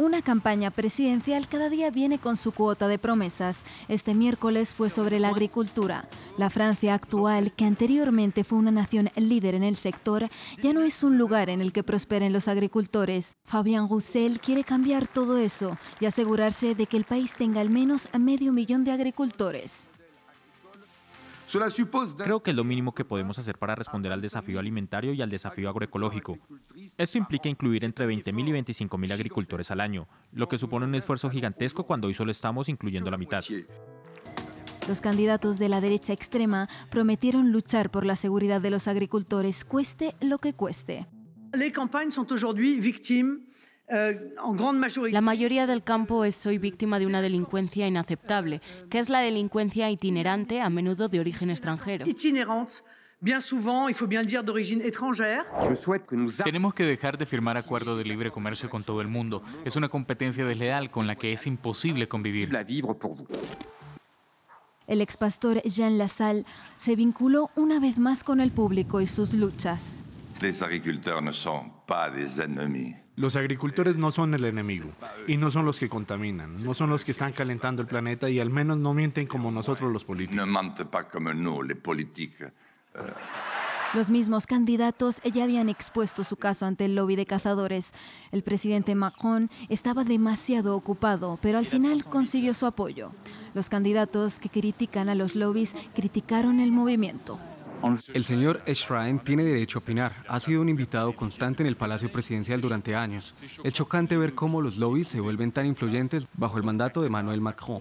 Una campaña presidencial cada día viene con su cuota de promesas. Este miércoles fue sobre la agricultura. La Francia actual, que anteriormente fue una nación líder en el sector, ya no es un lugar en el que prosperen los agricultores. Fabien Roussel quiere cambiar todo eso y asegurarse de que el país tenga al menos medio millón de agricultores. Creo que es lo mínimo que podemos hacer para responder al desafío alimentario y al desafío agroecológico. Esto implica incluir entre 20.000 y 25.000 agricultores al año, lo que supone un esfuerzo gigantesco cuando hoy solo estamos incluyendo la mitad. Los candidatos de la derecha extrema prometieron luchar por la seguridad de los agricultores, cueste lo que cueste. Euh, la mayoría del campo es hoy víctima de una delincuencia inaceptable, que es la delincuencia itinerante, a menudo de origen extranjero bien souvent, il faut bien le dire, d'origine étrangère. Tenemos que dejar de firmar acuerdos de libre comercio con todo el mundo. Es una competencia desleal con la que es imposible convivir. El expastor Jean Lassalle se vinculó una vez más con el público y sus luchas. Los agricultores no son el enemigo y no son los que contaminan, no son los que están calentando el planeta y al menos no mienten como nosotros los políticos. Los mismos candidatos ya habían expuesto su caso ante el lobby de cazadores. El presidente Macron estaba demasiado ocupado, pero al final consiguió su apoyo. Los candidatos que critican a los lobbies criticaron el movimiento. El señor Schrein tiene derecho a opinar. Ha sido un invitado constante en el Palacio Presidencial durante años. Es chocante ver cómo los lobbies se vuelven tan influyentes bajo el mandato de Manuel Macron.